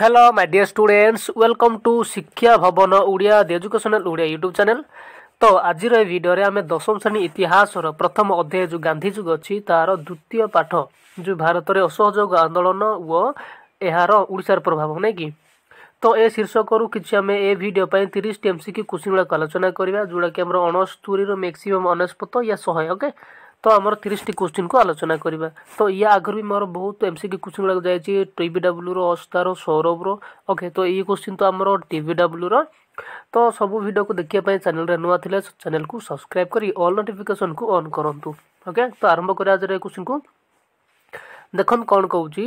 hello my dear students welcome to Shiksha Bhavan Odia the educational Odia YouTube channel तो आज video आम दशम श्रेणी इतिहास प्रथम अध्याय जो गांधी जुग अच्छी तार द्वितीय पाठ जो भारत में असहयोग आंदोलन ओ यार ओडार प्रभाव नहीं कि तो ए शीर्षक किसी आम ए भिडियो तीस टी एम सी की कुशीमूलक आलोचना करवा जोटा कि आम अणस्तूरी मैक्सीमम अनस्पत या शहे ओके ତ ଆମର ତିରିଶଟି କୋଶ୍ଚିନ୍କୁ ଆଲୋଚନା କରିବା ତ ୟା ଆଗରୁ ବି ମୋର ବହୁତ ଏମ୍ ସି କ୍ୟୁ କୋଶ୍ଚିନ୍ ଗୁଡ଼ାକ ଯାଇଛି ଟି ଭି ଡବ୍ଲ୍ୟୁର ଅସ୍ତାର ସୌରଭର ଓକେ ତ ଏଇ କୋଶ୍ଚିନ୍ ତ ଆମର ଟି ଭି ଡବ୍ଲ୍ୟୁର ତ ସବୁ ଭିଡ଼ିଓକୁ ଦେଖିବା ପାଇଁ ଚ୍ୟାନେଲ୍ରେ ନୂଆ ଥିଲେ ଚ୍ୟାନେଲ୍କୁ ସବସ୍କ୍ରାଇବ୍ କରି ଅଲ୍ ନୋଟିଫିକେସନ୍କୁ ଅନ୍ କରନ୍ତୁ ଓକେ ତ ଆରମ୍ଭ କରିବା ଆଜିର ଏ କୋଶ୍ଚିନ୍କୁ ଦେଖନ୍ତୁ କ'ଣ କହୁଛି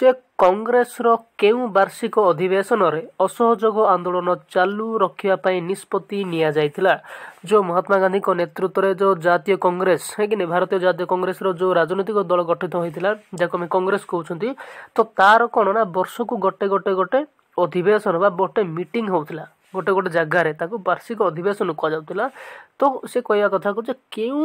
ଯେ କଂଗ୍ରେସର କେଉଁ ବାର୍ଷିକ ଅଧିବେଶନରେ ଅସହଯୋଗ ଆନ୍ଦୋଳନ ଚାଲୁ ରଖିବା ପାଇଁ ନିଷ୍ପତ୍ତି ନିଆଯାଇଥିଲା ଯେଉଁ ମହାତ୍ମା ଗାନ୍ଧୀଙ୍କ ନେତୃତ୍ୱରେ ଯେଉଁ ଜାତୀୟ କଂଗ୍ରେସ କାହିଁକି ଭାରତୀୟ ଜାତୀୟ କଂଗ୍ରେସର ଯେଉଁ ରାଜନୈତିକ ଦଳ ଗଠିତ ହୋଇଥିଲା ଯାହାକୁ ଆମେ କଂଗ୍ରେସ କହୁଛନ୍ତି ତ ତା'ର କ'ଣ ନା ବର୍ଷକୁ ଗୋଟେ ଗୋଟେ ଗୋଟେ ଅଧିବେଶନ ବା ଗୋଟେ ମିଟିଂ ହେଉଥିଲା ଗୋଟେ ଗୋଟେ ଜାଗାରେ ତାକୁ ବାର୍ଷିକ ଅଧିବେଶନ କୁହାଯାଉଥିଲା ତ ସେ କହିବା କଥାକୁ ଯେ କେଉଁ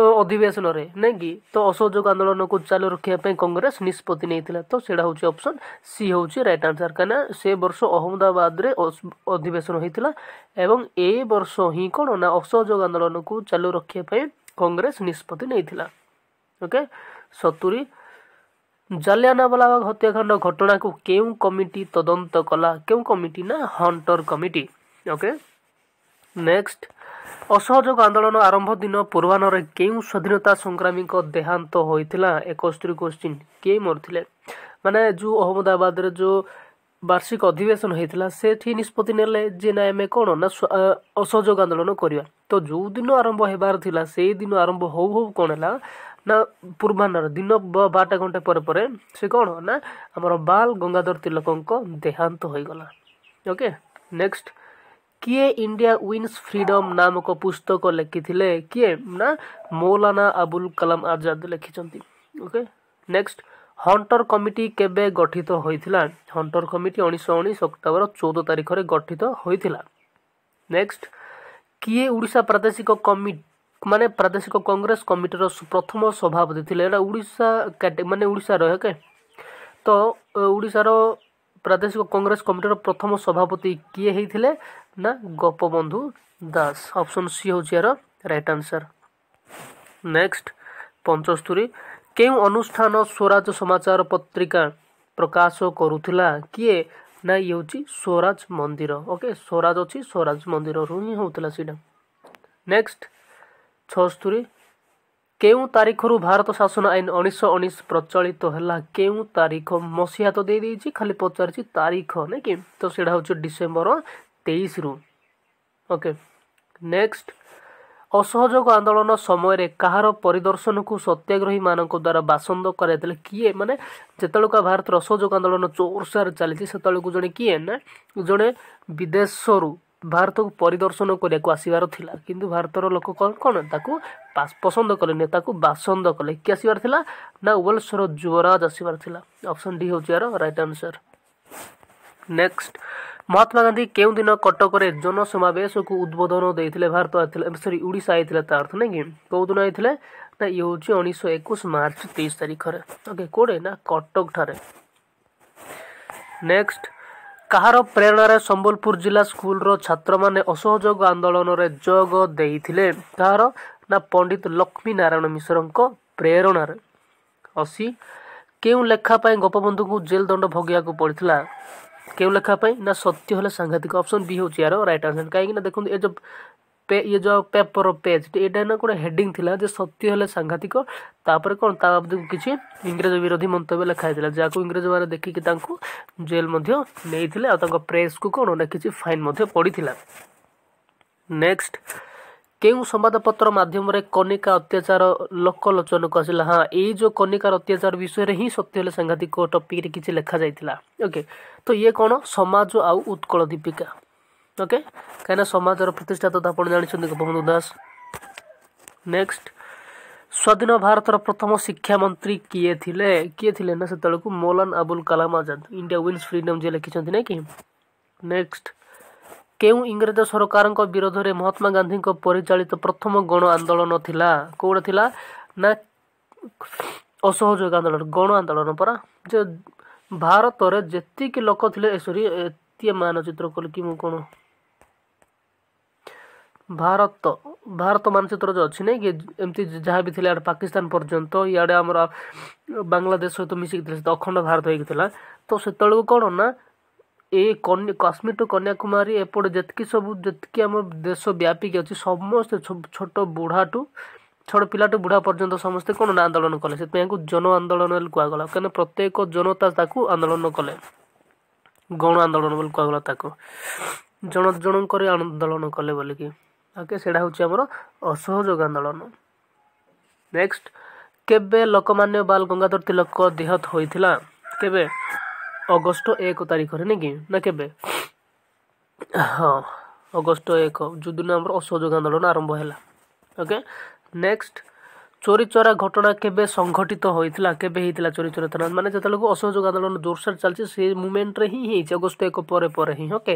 ଅଧିବେଶନରେ ନାଇଁ କି ତ ଅସହଯୋଗ ଆନ୍ଦୋଳନକୁ ଚାଲୁ ରଖିବା ପାଇଁ କଂଗ୍ରେସ ନିଷ୍ପତ୍ତି ନେଇଥିଲା ତ ସେଇଟା ହେଉଛି ଅପସନ୍ ସି ହେଉଛି ରାଇଟ୍ ଆନ୍ସର୍ କାହିଁକିନା ସେ ବର୍ଷ ଅହମ୍ମଦାବାଦରେ ଅଧିବେଶନ ହୋଇଥିଲା ଏବଂ ଏ ବର୍ଷ ହିଁ କ'ଣ ନା ଅସହଯୋଗ ଆନ୍ଦୋଳନକୁ ଚାଲୁ ରଖିବା ପାଇଁ କଂଗ୍ରେସ ନିଷ୍ପତ୍ତି ନେଇଥିଲା ଓକେ ସତୁରି ଜାଲିଆନାବାଲାବାଗ ହତ୍ୟାକାଣ୍ଡ ଘଟଣାକୁ କେଉଁ କମିଟି ତଦନ୍ତ କଲା କେଉଁ କମିଟି ନା ହଣ୍ଟର କମିଟି ଓକେ ନେକ୍ସଟ ଅସହଯୋଗ ଆନ୍ଦୋଳନ ଆରମ୍ଭ ଦିନ ପୂର୍ବାହ୍ନରେ କେଉଁ ସ୍ୱାଧୀନତା ସଂଗ୍ରାମୀଙ୍କ ଦେହାନ୍ତ ହୋଇଥିଲା ଏକସ୍ତରୀ କୋଶ୍ଚିନ୍ କିଏ ମରିଥିଲେ ମାନେ ଯେଉଁ ଅହମ୍ମଦାବାଦରେ ଯେଉଁ ବାର୍ଷିକ ଅଧିବେଶନ ହୋଇଥିଲା ସେଠି ନିଷ୍ପତ୍ତି ନେଲେ ଯେ ନା ଆମେ କ'ଣ ନା ଅସହଯୋଗ ଆନ୍ଦୋଳନ କରିବା ତ ଯେଉଁଦିନ ଆରମ୍ଭ ହେବାର ଥିଲା ସେଇ ଦିନ ଆରମ୍ଭ ହଉ ହଉ କ'ଣ ହେଲା ନା ପୂର୍ବାହ୍ନରେ ଦିନ ବାରଟା ଘଣ୍ଟା ପରେ ପରେ ସେ କ'ଣ ନା ଆମର ବାଲ ଗଙ୍ଗାଧର ତିଲକଙ୍କ ଦେହାନ୍ତ ହୋଇଗଲା ଓକେ ନେକ୍ସଟ୍ କିଏ ଇଣ୍ଡିଆ ୱିନ୍ସ ଫ୍ରିଡମ୍ ନାମକ ପୁସ୍ତକ ଲେଖିଥିଲେ କିଏ ନା ମୌଲାନା ଆବୁଲ କଲାମ ଆଜାଦ ଲେଖିଛନ୍ତି ଓକେ ନେକ୍ସଟ ହଣ୍ଟର କମିଟି କେବେ ଗଠିତ ହୋଇଥିଲା ହଣ୍ଟର କମିଟି ଉଣେଇଶହ ଉଣେଇଶ ଅକ୍ଟୋବର ଚଉଦ ତାରିଖରେ ଗଠିତ ହୋଇଥିଲା ନେକ୍ସଟ କିଏ ଓଡ଼ିଶା ପ୍ରାଦେଶିକ କମିଟି ମାନେ ପ୍ରାଦେଶିକ କଂଗ୍ରେସ କମିଟିର ପ୍ରଥମ ସଭାପତି ଥିଲେ ଏଇଟା ଓଡ଼ିଶା ମାନେ ଓଡ଼ିଶାର ଓକେ ତ ଓଡ଼ିଶାର ପ୍ରାଦେଶିକ କଂଗ୍ରେସ କମିଟିର ପ୍ରଥମ ସଭାପତି କିଏ ହେଇଥିଲେ ନା ଗୋପବନ୍ଧୁ ଦାସ ଅପସନ୍ ସି ହେଉଛି ଏହାର ରାଇଟ୍ ଆନ୍ସର୍ ନେକ୍ସଟ ପଞ୍ଚସ୍ତରୀ କେଉଁ ଅନୁଷ୍ଠାନ ସ୍ୱରାଜ ସମାଚାର ପତ୍ରିକା ପ୍ରକାଶ କରୁଥିଲା କିଏ ନା ଇଏ ହେଉଛି ସ୍ୱରାଜ ମନ୍ଦିର ଓକେ ସ୍ୱରାଜ ଅଛି ସ୍ୱରାଜ ମନ୍ଦିରରୁ ହିଁ ହେଉଥିଲା ସେଇଟା ନେକ୍ସଟ ଛଅସ୍ତରୀ କେଉଁ ତାରିଖରୁ ଭାରତ ଶାସନ ଆଇନ ଉଣେଇଶହ ଉଣେଇଶ ପ୍ରଚଳିତ ହେଲା କେଉଁ ତାରିଖ ମସିହା ତ ଦେଇଦେଇଛି ଖାଲି ପଚାରିଛି ତାରିଖ ନାଇଁ କି ତ ସେଇଟା ହେଉଛି ଡିସେମ୍ବର ତେଇଶରୁ ଓକେ ନେକ୍ସଟ ଅସହଯୋଗ ଆନ୍ଦୋଳନ ସମୟରେ କାହାର ପରିଦର୍ଶନକୁ ସତ୍ୟାଗ୍ରହୀମାନଙ୍କ ଦ୍ୱାରା ବାସନ୍ଦ କରାଯାଇଥିଲା କିଏ ମାନେ ଯେତେବେଳକୁ ଭାରତର ଅସହଯୋଗ ଆନ୍ଦୋଳନ ଜୋରସୋର ଚାଲିଛି ସେତେବେଳକୁ ଜଣେ କିଏ ନା ଜଣେ ବିଦେଶରୁ ଭାରତକୁ ପରିଦର୍ଶନ କରିବାକୁ ଆସିବାର ଥିଲା କିନ୍ତୁ ଭାରତର ଲୋକ କ'ଣ କ'ଣ ତାକୁ ପସନ୍ଦ କଲେ ତାକୁ ବାସନ୍ଦ କଲେ କି ଆସିବାର ଥିଲା ନା ୱେଲ୍ସର ଯୁବରାଜ ଆସିବାର ଥିଲା ଅପସନ୍ ଡି ହେଉଛି ଏହାର right answer next Mahatma Gandhi କେଉଁଦିନ କଟକରେ ଜନସମାବେଶକୁ ଉଦ୍ବୋଧନ ଦେଇଥିଲେ ଭାରତ ଆସିଥିଲେ ସରି ଓଡ଼ିଶା ଆସିଥିଲେ ତା ଅର୍ଥ ନାଇଁ କି କେଉଁଦିନ ଆସିଥିଲେ ନା ଇଏ ହେଉଛି ଉଣେଇଶହ ଏକୋଇଶ ମାର୍ଚ୍ଚ ତେଇଶ ତାରିଖରେ ଓକେ କେଉଁଠି ନା କଟକ ଠାରେ ନେକ୍ସଟ କାହାର ପ୍ରେରଣାରେ ସମ୍ବଲପୁର ଜିଲ୍ଲା ସ୍କୁଲର ଛାତ୍ରମାନେ ଅସହଯୋଗ ଆନ୍ଦୋଳନରେ ଯୋଗ ଦେଇଥିଲେ କାହାର ନା ପଣ୍ଡିତ ଲକ୍ଷ୍ମୀ ନାରାୟଣ ମିଶ୍ରଙ୍କ ପ୍ରେରଣାରେ ଅଶି କେଉଁ ଲେଖା ପାଇଁ ଗୋପବନ୍ଧୁଙ୍କୁ ଜେଲ୍ ଦଣ୍ଡ ଭୋଗିବାକୁ ପଡ଼ିଥିଲା କେଉଁ ଲେଖା ପାଇଁ ନା ସତ୍ୟ ହେଲେ ସାଂଘାତିକ ଅପସନ୍ ବି ହେଉଛି ଏହାର ରାଇଟ୍ ଆନ୍ସର କାହିଁକିନା ଦେଖନ୍ତୁ ଏ ଯେଉଁ ପେ ଇଏ ଯେଉଁ ପେପର୍ ପେଜ୍ ଏଇଟା ନା ଗୋଟେ ହେଡ଼ିଂ ଥିଲା ଯେ ସତ୍ୟ ହେଲେ ସାଂଘାତିକ ତାପରେ କ'ଣ ତା କିଛି ଇଂରେଜ ବିରୋଧୀ ମନ୍ତବ୍ୟ ଲେଖା ହେଇଥିଲା ଯାହାକୁ ଇଂରେଜମାନେ ଦେଖିକି ତାଙ୍କୁ ଜେଲ୍ ମଧ୍ୟ ନେଇଥିଲେ ଆଉ ତାଙ୍କ ପ୍ରେସ୍କୁ କ'ଣ ନା କିଛି ଫାଇନ୍ ମଧ୍ୟ ପଡ଼ିଥିଲା ନେକ୍ସଟ କେଉଁ ସମ୍ବାଦପତ୍ର ମାଧ୍ୟମରେ କନିକା ଅତ୍ୟାଚାର ଲୋକଲୋଚନକୁ ଆସିଲା ହଁ ଏଇ ଯେଉଁ କନିକାର ଅତ୍ୟାଚାର ବିଷୟରେ ହିଁ ସତ୍ୟ ହେଲେ ସାଂଘାତିକ ଟପିକରେ କିଛି ଲେଖାଯାଇଥିଲା ଓକେ ତ ଇଏ କ'ଣ ସମାଜ ଆଉ ଉତ୍କଳ ଦୀପିକା ଓକେ କାହିଁକିନା ସମାଜର ପ୍ରତିଷ୍ଠାତା ତ ଆପଣ ଜାଣିଛନ୍ତି ଗୋପବନ୍ଧୁ ଦାସ ନେକ୍ସଟ ସ୍ୱାଧୀନ ଭାରତର ପ୍ରଥମ ଶିକ୍ଷାମନ୍ତ୍ରୀ କିଏ ଥିଲେ କିଏ ଥିଲେ ନା ସେତେବେଳକୁ Maulana Abul Kalam Azad India wins freedom ଯିଏ ଲେଖିଛନ୍ତି ନା କି ନେକ୍ସଟ କେଉଁ ଇଂରେଜ ସରକାରଙ୍କ ବିରୋଧରେ ମହାତ୍ମା ଗାନ୍ଧୀଙ୍କ ପରିଚାଳିତ ପ୍ରଥମ ଗଣ ଆନ୍ଦୋଳନ ଥିଲା କେଉଁଟା ଥିଲା ନା ଅସହଯୋଗ ଆନ୍ଦୋଳନ ଗଣ ଆନ୍ଦୋଳନ ପରା ଯେ ଭାରତରେ ଯେତିକି ଲୋକ ଥିଲେ ଏ ସରି ଏତେ ମାନଚିତ୍ର କଲି କି ମୁଁ କ'ଣ ଭାରତ ଭାରତ ମାନଚିତ୍ର ଯେଉଁ ଅଛି ନାଇଁ କି ଏମିତି ଯାହା ବି ଥିଲା ଇଆଡ଼େ ପାକିସ୍ତାନ ପର୍ଯ୍ୟନ୍ତ ଇଆଡ଼େ ଆମର ବାଂଲାଦେଶ ସହିତ ମିଶିକି ଥିଲା ସେତ ଅଖଣ୍ଡ ଭାରତ ହେଇକି ଥିଲା ତ ସେତେବେଳକୁ କ'ଣ ନା ଏ କନ୍ୟା କାଶ୍ମୀର ଟୁ କନ୍ୟାକୁମାରୀ ଏପଟେ ଯେତିକି ସବୁ ଯେତିକି ଆମ ଦେଶ ବ୍ୟାପିକି ଅଛି ସମସ୍ତେ ଛୋଟ ବୁଢ଼ାଠୁ ଛୋଟ ପିଲାଠୁ ବୁଢ଼ା ପର୍ଯ୍ୟନ୍ତ ସମସ୍ତେ କ'ଣ ନା ଆନ୍ଦୋଳନ କଲେ ସେଥିପାଇଁ ଏହାକୁ ଜନ ଆନ୍ଦୋଳନ ବୋଲି କୁହାଗଲା କାରଣ ପ୍ରତ୍ୟେକ ଜନତା ତାକୁ ଆନ୍ଦୋଳନ କଲେ ଗଣ ଆନ୍ଦୋଳନ ବୋଲି କୁହାଗଲା ତାକୁ ଜଣ ଜଣଙ୍କରେ ଆନ୍ଦୋଳନ କଲେ ବୋଲିକି ଓକେ ସେଇଟା ହେଉଛି ଆମର ଅସହଯୋଗ ଆନ୍ଦୋଳନ ନେକ୍ସଟ କେବେ ଲୋକମାନ୍ୟ ବାଲ ଗଙ୍ଗାଧର ତିଲକ ଦେହତ ହୋଇଥିଲା କେବେ ଅଗଷ୍ଟ ଏକ ତାରିଖରେ ନାଇଁ କି ନା କେବେ ହଁ ଅଗଷ୍ଟ ଏକ ଯେଉଁଦିନ ଆମର ଅସହଯୋଗ ଆନ୍ଦୋଳନ ଆରମ୍ଭ ହେଲା ଓକେ ନେକ୍ସଟ ଚୋରିଚୋରା ଘଟଣା କେବେ ସଂଘଟିତ ହୋଇଥିଲା କେବେ ହେଇଥିଲା ଚୋରିଚୋରା ଥାନା ମାନେ ଯେତେବେଳକୁ ଅସହଯୋଗ ଆନ୍ଦୋଳନ ଜୋରସୋର ଚାଲିଛି ସେ ମୁମେଣ୍ଟରେ ହିଁ ହେଇଛି ଅଗଷ୍ଟ ଏକ ପରେ ପରେ ହିଁ ଓକେ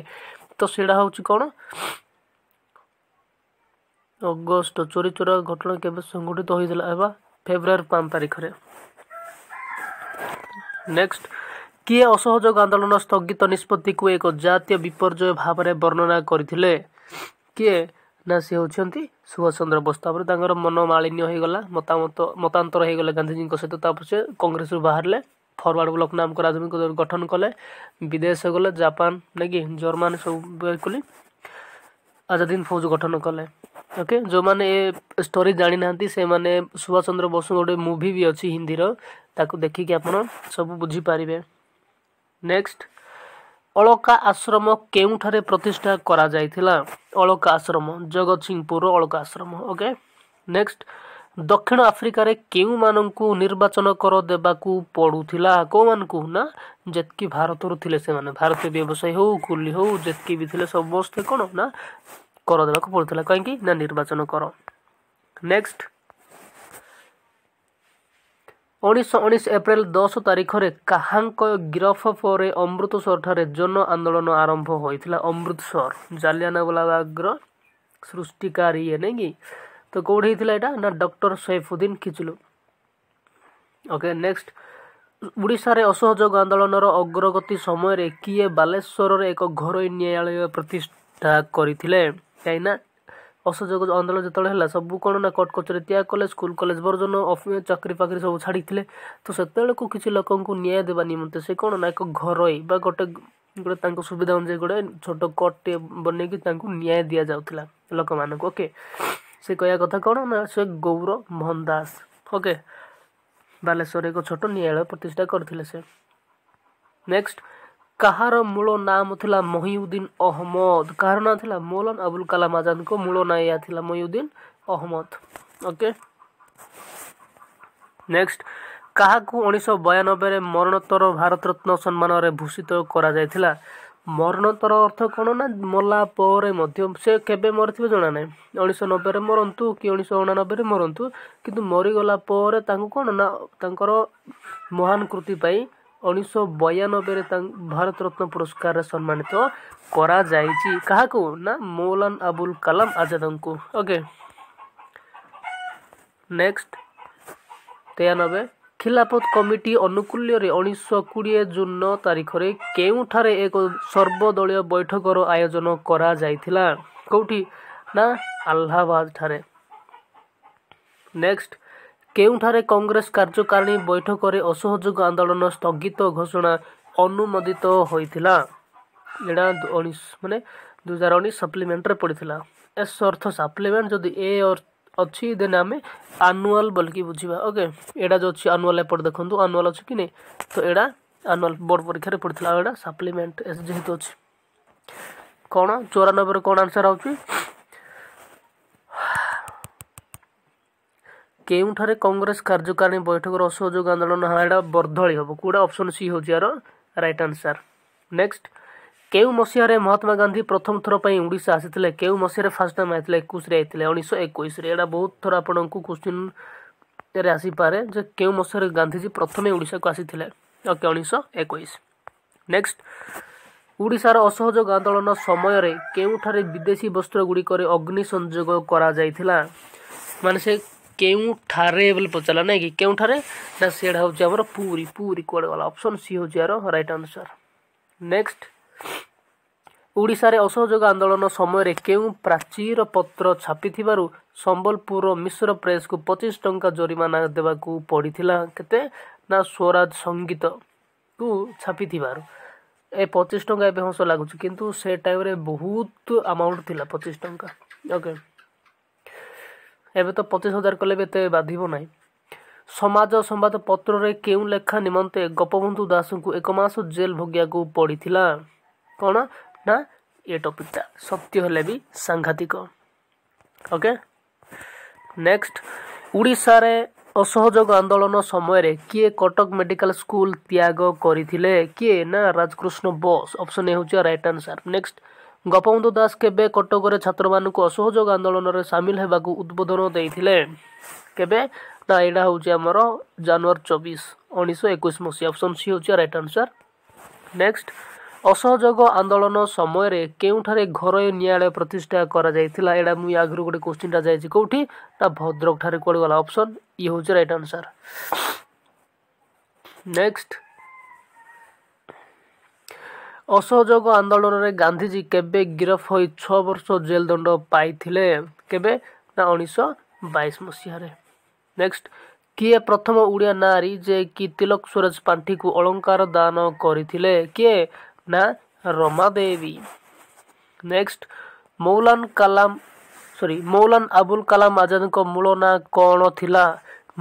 ତ ସେଇଟା ହେଉଛି କ'ଣ ଅଗଷ୍ଟ ଚୋରି ଚୋରା ଘଟଣା କେବେ ସଂଗଠିତ ହୋଇଥିଲା ହେବା ଫେବୃଆରୀ ପାଞ୍ଚ ତାରିଖରେ ନେକ୍ସଟ କିଏ ଅସହଯୋଗ ଆନ୍ଦୋଳନ ସ୍ଥଗିତ ନିଷ୍ପତ୍ତିକୁ ଏକ ଜାତୀୟ ବିପର୍ଯ୍ୟୟ ଭାବରେ ବର୍ଣ୍ଣନା କରିଥିଲେ କିଏ ନା ସେ ହେଉଛନ୍ତି ସୁଭାଷ ଚନ୍ଦ୍ର ବୋଷ ତାପରେ ତାଙ୍କର ମନମାଳିନ୍ୟ ହୋଇଗଲା ମତାମତ ମତାନ୍ତର ହୋଇଗଲା ଗାନ୍ଧିଜୀଙ୍କ ସହିତ ତାପରେ ସେ କଂଗ୍ରେସରୁ ବାହାରିଲେ ଫରୱାର୍ଡ଼ ବ୍ଲକ୍ ନାମକ ରାଜନୈତିକ ଦଳ ଗଠନ କଲେ ବିଦେଶ ଗଲେ ଜାପାନ ନାକି ଜର୍ମାନ ସବୁ କଲି ଆଜାଦିନ ଫୌଜ ଗଠନ କଲେ ଓକେ ଯେଉଁମାନେ ଏ ଷ୍ଟୋରି ଜାଣିନାହାନ୍ତି ସେମାନେ ସୁଭାଷ ଚନ୍ଦ୍ର ବୋଷଙ୍କ ଗୋଟେ ମୁଭି ବି ଅଛି ହିନ୍ଦୀର ତାକୁ ଦେଖିକି ଆପଣ ସବୁ ବୁଝିପାରିବେ ନେକ୍ସଟ ଅଳକା ଆଶ୍ରମ କେଉଁଠାରେ ପ୍ରତିଷ୍ଠା କରାଯାଇଥିଲା ଅଳକା ଆଶ୍ରମ ଜଗତସିଂହପୁରର ଅଳକା ଆଶ୍ରମ ଓକେ ନେକ୍ସଟ ଦକ୍ଷିଣ ଆଫ୍ରିକାରେ କେଉଁମାନଙ୍କୁ ନିର୍ବାଚନ କର ଦେବାକୁ ପଡ଼ୁଥିଲା କେଉଁମାନଙ୍କୁ ନା ଯେତିକି ଭାରତରୁ ଥିଲେ ସେମାନେ ଭାରତୀୟ ବ୍ୟବସାୟୀ ହେଉ କୁଲି ହେଉ ଯେତିକି ବି ଥିଲେ ସମସ୍ତେ କ'ଣ ନା କରଦେବାକୁ ପଡ଼ୁଥିଲା କାହିଁକି ନା ନିର୍ବାଚନ କର ନେକ୍ସଟ ଉଣେଇଶହ ଉଣେଇଶ ଏପ୍ରିଲ ଦଶ ତାରିଖରେ କାହାଙ୍କ ଗିରଫ ପରେ ଅମୃତସରଠାରେ ଜନ ଆନ୍ଦୋଳନ ଆରମ୍ଭ ହୋଇଥିଲା ଅମୃତସର ଜାଲିଆନାବାଲାବାଗର ସୃଷ୍ଟିକାରୀ ଇଏ ନାଇଁ କି ତ କେଉଁଠି ହେଇଥିଲା ଏଇଟା ନା doctor Saifuddin Kitchlew okay next ଓଡ଼ିଶାରେ ଅସହଯୋଗ ଆନ୍ଦୋଳନର ଅଗ୍ରଗତି ସମୟରେ କିଏ ବାଲେଶ୍ୱରରେ ଏକ ଘରୋଇ ନ୍ୟାୟାଳୟ ପ୍ରତିଷ୍ଠା କରିଥିଲେ କାହିଁକିନା ଅସହଯୋଗ ଆନ୍ଦୋଳନ ଯେତେବେଳେ ହେଲା ସବୁ କ'ଣ ନା କଟ୍ କଚେରୀ ତ୍ୟାଗ କଲେ ସ୍କୁଲ କଲେଜ ବର୍ଜନ ଚାକିରି ଫାକିରି ସବୁ ଛାଡ଼ିଥିଲେ ତ ସେତେବେଳକୁ କିଛି ଲୋକଙ୍କୁ ନ୍ୟାୟ ଦେବା ନିମନ୍ତେ ସେ କ'ଣ ନା ଏକ ଘରୋଇ ବା ଗୋଟେ ଗୋଟେ ତାଙ୍କ ସୁବିଧା ଅନୁଯାୟୀ ଗୋଟେ ଛୋଟ କଟ୍ଟେ ବନେଇକି ତାଙ୍କୁ ନ୍ୟାୟ ଦିଆଯାଉଥିଲା ଲୋକମାନଙ୍କୁ ଓକେ ସେ କହିବା କଥା କ'ଣ ନା ସେ ଗୌର ମୋହନ ଦାସ ଓକେ ବାଲେଶ୍ୱରରେ ଏକ ଛୋଟ ନ୍ୟାୟାଳୟ ପ୍ରତିଷ୍ଠା କରିଥିଲେ ସେ ନେକ୍ସଟ କାହାର ମୂଳ ନାମ ଥିଲା ମହିଉଦ୍ଦିନ ଅହମ୍ମଦ କାହାର ନାଁ ଥିଲା ମୌଲନ ଅବୁଲ କାଲାମ ଆଜାଦଙ୍କ ମୂଳ ନାଁ ଏହା ଥିଲା ମହିଉଦ୍ଦିନ ଅହମ୍ମଦ ଓକେ ନେକ୍ସଟ କାହାକୁ ଉଣେଇଶହ ବୟାନବେରେ ମରଣୋତ୍ତର ଭାରତରତ୍ନ ସମ୍ମାନରେ ଭୂଷିତ କରାଯାଇଥିଲା ମରଣୋତ୍ତର ଅର୍ଥ କ'ଣ ନା ମଲା ପରେ ମଧ୍ୟ ସେ କେବେ ମରିଥିବ ଜଣା ନାହିଁ ଉଣେଇଶହ ନବେରେ ମରନ୍ତୁ କି ଉଣେଇଶହ ଅଣାନବେରେ ମରନ୍ତୁ କିନ୍ତୁ ମରିଗଲା ପରେ ତାଙ୍କୁ କ'ଣ ନା ତାଙ୍କର ମହାନ କୃତି ପାଇଁ ଉଣେଇଶହ ବୟାନବେରେ ତାଙ୍କ ଭାରତରତ୍ନ ପୁରସ୍କାରରେ ସମ୍ମାନିତ କରାଯାଇଛି କାହାକୁ ନା ମୌଲାନ ଆବୁଲ କାଲାମ ଆଜାଦଙ୍କୁ ଓକେ ନେକ୍ସଟ ତେୟାନବେ ଖିଲାଫତ କମିଟି ଅନୁକୂଲ୍ୟରେ ଉଣେଇଶହ କୋଡ଼ିଏ ଜୁନ ନଅ ତାରିଖରେ କେଉଁଠାରେ ଏକ ସର୍ବଦଳୀୟ ବୈଠକର ଆୟୋଜନ କରାଯାଇଥିଲା କେଉଁଠି ନା ଆହ୍ଲାବାଦ ଠାରେ ନେକ୍ସଟ କେଉଁଠାରେ କଂଗ୍ରେସ କାର୍ଯ୍ୟକାରିଣୀ ବୈଠକରେ ଅସହଯୋଗ ଆନ୍ଦୋଳନ ସ୍ଥଗିତ ଘୋଷଣା ଅନୁମୋଦିତ ହୋଇଥିଲା ଏଇଟା ଉଣେଇଶ ମାନେ ଦୁଇ ହଜାର ଉଣେଇଶ ସପ୍ଲିମେଣ୍ଟରେ ପଡ଼ିଥିଲା ଏସ୍ ଅର୍ଥ ସପ୍ଲିମେଣ୍ଟ ଯଦି ଏ ଅଛି ଦେନ୍ ଆମେ ଆନୁଆଲ୍ ବୋଲିକି ବୁଝିବା ଓକେ ଏଇଟା ଯେଉଁ ଅଛି ଆନୁଆଲ୍ ଏପଟେ ଦେଖନ୍ତୁ ଆନୁଆଲ୍ ଅଛି କି ନାହିଁ ତ ଏଇଟା ଆନୁଆଲ୍ ବୋର୍ଡ଼ ପରୀକ୍ଷାରେ ପଡ଼ିଥିଲା ଆଉ ଏଇଟା ସପ୍ଲିମେଣ୍ଟ ଯେହେତୁ ଅଛି କ'ଣ ଚଉରାନବେରେ କ'ଣ ଆନ୍ସର୍ ହେଉଛି କେଉଁଠାରେ କଂଗ୍ରେସ କାର୍ଯ୍ୟକାରିଣୀ ବୈଠକରେ ଅସହଯୋଗ ଆନ୍ଦୋଳନ ହଁ ଏଇଟା ବର୍ଦ୍ଧଳି ହେବ କେଉଁଟା ଅପସନ୍ ସି ହେଉଛି ଏହାର ରାଇଟ୍ ଆନ୍ସର ନେକ୍ସଟ କେଉଁ ମସିହାରେ ମହାତ୍ମା ଗାନ୍ଧୀ ପ୍ରଥମ ଥର ପାଇଁ ଓଡ଼ିଶା ଆସିଥିଲେ କେଉଁ ମସିହାରେ ଫାର୍ଷ୍ଟ ଟାଇମ୍ ଆସିଥିଲେ ଏକୋଇଶରେ ଆସିଥିଲେ ଉଣେଇଶହ ଏକୋଇଶରେ ଏଇଟା ବହୁତ ଥର ଆପଣଙ୍କୁ କୋଶ୍ଚିନ୍ରେ ଆସିପାରେ ଯେ କେଉଁ ମସିହାରେ ଗାନ୍ଧିଜୀ ପ୍ରଥମେ ଓଡ଼ିଶାକୁ ଆସିଥିଲେ ଓକେ ଉଣେଇଶହ ଏକୋଇଶ ନେକ୍ସଟ ଓଡ଼ିଶାର ଅସହଯୋଗ ଆନ୍ଦୋଳନ ସମୟରେ କେଉଁଠାରେ ବିଦେଶୀ ବସ୍ତ୍ର ଗୁଡ଼ିକରେ ଅଗ୍ନି ସଂଯୋଗ କରାଯାଇଥିଲା ମାନେ ସେ କେଉଁଠାରେ ବୋଲି ପଚାରିଲା ନାଇଁ କି କେଉଁଠାରେ ନା ସେଇଟା ହେଉଛି ଆମର ପୁରୀ ପୁରୀ କୁଆଡ଼େ ଗଲା ଅପସନ୍ ସି ହେଉଛି ଆର ରାଇଟ୍ ଆନ୍ସର୍ ନେକ୍ସଟ ଓଡ଼ିଶାରେ ଅସହଯୋଗ ଆନ୍ଦୋଳନ ସମୟରେ କେଉଁ ପ୍ରାଚୀର ପତ୍ର ଛାପିଥିବାରୁ ସମ୍ବଲପୁରର ମିଶ୍ର ପ୍ରେସ୍କୁ ପଚିଶ ଟଙ୍କା ଜରିମାନା ଦେବାକୁ ପଡ଼ିଥିଲା କେତେ ନା ସ୍ୱରାଜ ସଙ୍ଗୀତକୁ ଛାପିଥିବାରୁ ଏ ପଚିଶ ଟଙ୍କା ଏବେ ହସ ଲାଗୁଛି କିନ୍ତୁ ସେ ଟାଇମ୍ରେ ବହୁତ ଆମାଉଣ୍ଟ ଥିଲା ପଚିଶ ଟଙ୍କା ଓକେ ଏବେ ତ ପଚିଶ ହଜାର କଲେ ବି ଏତେ ବାଧିବ ନାହିଁ ସମାଜ ସମ୍ବାଦପତ୍ରରେ କେଉଁ ଲେଖା ନିମନ୍ତେ ଗୋପବନ୍ଧୁ ଦାସଙ୍କୁ ଏକ ମାସ ଜେଲ୍ ଭୋଗିବାକୁ ପଡ଼ିଥିଲା କ'ଣ ନା ଏ ଟପିକଟା ସତ୍ୟ ହେଲେ ବି ସାଂଘାତିକ ଓକେ ନେକ୍ସଟ ଓଡ଼ିଶାରେ ଅସହଯୋଗ ଆନ୍ଦୋଳନ ସମୟରେ କିଏ କଟକ ମେଡ଼ିକାଲ ସ୍କୁଲ ତ୍ୟାଗ କରିଥିଲେ କିଏ ନା ରାଜକୃଷ୍ଣ ବସ୍ ଅପସନ୍ ଏ ହେଉଛି right answer next Gopabandhu Das କେବେ କଟକରେ ଛାତ୍ରମାନଙ୍କୁ ଅସହଯୋଗ ଆନ୍ଦୋଳନରେ ସାମିଲ ହେବାକୁ ଉଦ୍ବୋଧନ ଦେଇଥିଲେ କେବେ ନା ଏଇଟା ହେଉଛି ଆମର ଜାନୁଆରୀ ଚବିଶ ଉଣେଇଶହ ଏକୋଇଶ ମସିହା ଅପସନ୍ ସି ହେଉଛି ରାଇଟ୍ ଆନ୍ସର ନେକ୍ସଟ ଅସହଯୋଗ ଆନ୍ଦୋଳନ ସମୟରେ କେଉଁଠାରେ ଘରୋଇ ନ୍ୟାୟାଳୟ ପ୍ରତିଷ୍ଠା କରାଯାଇଥିଲା ଏଇଟା ମୁଁ ଆଗରୁ ଗୋଟେ କୋଶ୍ଚିନ୍ଟା ଯାଇଛି କେଉଁଠି ନା ଭଦ୍ରକଠାରେ କୁଆଡ଼େ ଗଲା ଅପସନ୍ ଇଏ ହେଉଛି ରାଇଟ୍ ଆନ୍ସର ନେକ୍ସଟ ଅସହଯୋଗ ଆନ୍ଦୋଳନରେ ଗାନ୍ଧିଜୀ କେବେ ଗିରଫ ହୋଇ ଛଅ ବର୍ଷ ଜେଲ ଦଣ୍ଡ ପାଇଥିଲେ କେବେ ନା ଉଣେଇଶହ ବାଇଶ ମସିହାରେ ନେକ୍ସଟ କିଏ ପ୍ରଥମ ଓଡ଼ିଆ ନାରୀ ଯେ କି ତିଲକ ସ୍ୱରାଜ ପାଣ୍ଠିକୁ ଅଳଙ୍କାର ଦାନ କରିଥିଲେ କିଏ ନା ରମାଦେବୀ ନେକ୍ସଟ ମୌଲାନ କାଲାମ ସରି ମୌଲାନ ଆବୁଲ କାଲାମ ଆଜାଦଙ୍କ ମୂଳ ନାଁ କ'ଣ ଥିଲା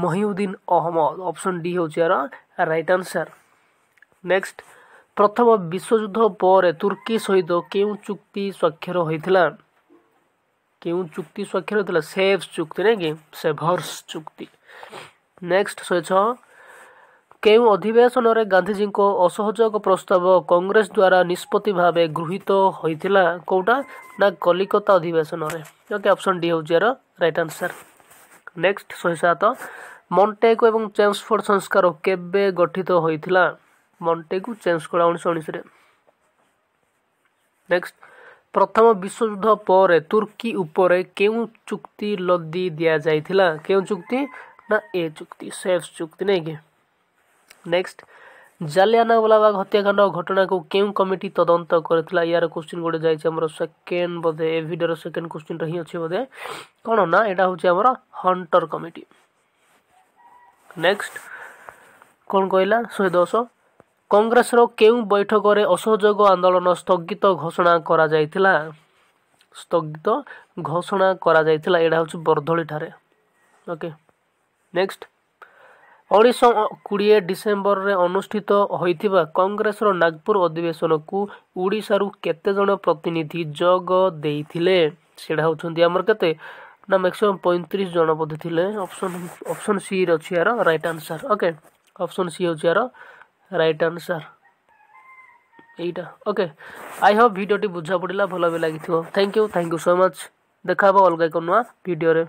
ମହିଉଦ୍ଦିନ ଅହମ୍ମଦ ଅପସନ୍ ଡି ହେଉଛି ଏହାର ରାଇଟ୍ ଆନ୍ସର୍ ନେକ୍ସଟ ପ୍ରଥମ ବିଶ୍ୱଯୁଦ୍ଧ ପରେ ତୁର୍କୀ ସହିତ କେଉଁ ଚୁକ୍ତି ସ୍ୱାକ୍ଷର ହୋଇଥିଲା କେଉଁ ଚୁକ୍ତି ସ୍ୱାକ୍ଷର ହୋଇଥିଲା ସେଭ୍ସ ଚୁକ୍ତି ନାଇଁ କି ସେଭର୍ସ ଚୁକ୍ତି ନେକ୍ସଟ ଶହେ ଛଅ କେଉଁ ଅଧିବେଶନରେ ଗାନ୍ଧୀଜୀଙ୍କ ଅସହଯୋଗ ପ୍ରସ୍ତାବ କଂଗ୍ରେସ ଦ୍ୱାରା ନିଷ୍ପତ୍ତି ଭାବେ ଗୃହୀତ ହୋଇଥିଲା କେଉଁଟା ନା କଲିକତା ଅଧିବେଶନରେ ଓକେ ଅପସନ୍ ଡି ହେଉଛି ଏହାର ରାଇଟ୍ ଆନ୍ସର ନେକ୍ସଟ ଶହେ ସାତ ମଣ୍ଟେକୋ ଏବଂ ଚେମ୍ସଫୋର୍ଡ଼ ସଂସ୍କାର କେବେ ଗଠିତ ହୋଇଥିଲା ମଣ୍ଟେକୁ ଚେଞ୍ଜ କଲା ଉଣେଇଶହ ଉଣେଇଶରେ ନେକ୍ସଟ ପ୍ରଥମ ବିଶ୍ୱଯୁଦ୍ଧ ପରେ ତୁର୍କୀ ଉପରେ କେଉଁ ଚୁକ୍ତି ଲଦି ଦିଆଯାଇଥିଲା କେଉଁ ଚୁକ୍ତି ନା ଏ ଚୁକ୍ତି ସେଫ୍ ଚୁକ୍ତି ନାଇଁ କି ନେକ୍ସଟ ଜାଲିଆନାୱାଲାବାଗ ହତ୍ୟାକାଣ୍ଡ ଘଟଣାକୁ କେଉଁ କମିଟି ତଦନ୍ତ କରିଥିଲା ୟାର କୋଶ୍ଚିନ୍ ଗୋଟେ ଯାଇଛି ଆମର ସେକେଣ୍ଡ ବୋଧେ ଏ ଭିଡ଼ିଓର ସେକେଣ୍ଡ କୋଶ୍ଚିନ୍ଟା ହିଁ ଅଛି ବୋଧେ କ'ଣ ନା ଏଇଟା ହେଉଛି ଆମର ହଣ୍ଟର କମିଟି ନେକ୍ସଟ କ'ଣ କହିଲା ଶହେ ଦଶ କଂଗ୍ରେସର କେଉଁ ବୈଠକରେ ଅସହଯୋଗ ଆନ୍ଦୋଳନ ସ୍ଥଗିତ ଘୋଷଣା କରାଯାଇଥିଲା ସ୍ଥଗିତ ଘୋଷଣା କରାଯାଇଥିଲା ଏଇଟା ହେଉଛି ବର୍ଦ୍ଧଳିଠାରେ ଓକେ ନେକ୍ସଟ ଉଣେଇଶହ କୋଡ଼ିଏ ଡିସେମ୍ବରରେ ଅନୁଷ୍ଠିତ ହୋଇଥିବା କଂଗ୍ରେସର ନାଗପୁର ଅଧିବେଶନକୁ ଓଡ଼ିଶାରୁ କେତେଜଣ ପ୍ରତିନିଧି ଯୋଗ ଦେଇଥିଲେ ସେଇଟା ହେଉଛନ୍ତି ଆମର କେତେ ନା ମ୍ୟାକ୍ସିମମ୍ ପଇଁତିରିଶ ଜଣ ବୋଧେ ଥିଲେ ଅପସନ୍ ଅପସନ୍ ସିରେ ଅଛି ଏହାର right answer okay option C ହେଉଛି ଏହାର রাইট আনসার এইটা ওকে আই হোপ ভিডিওটি বুঝা পড়া ভালো বি লাগি thank you thank you so much দেখা হব অলগা এক নূয় ভিডিওরে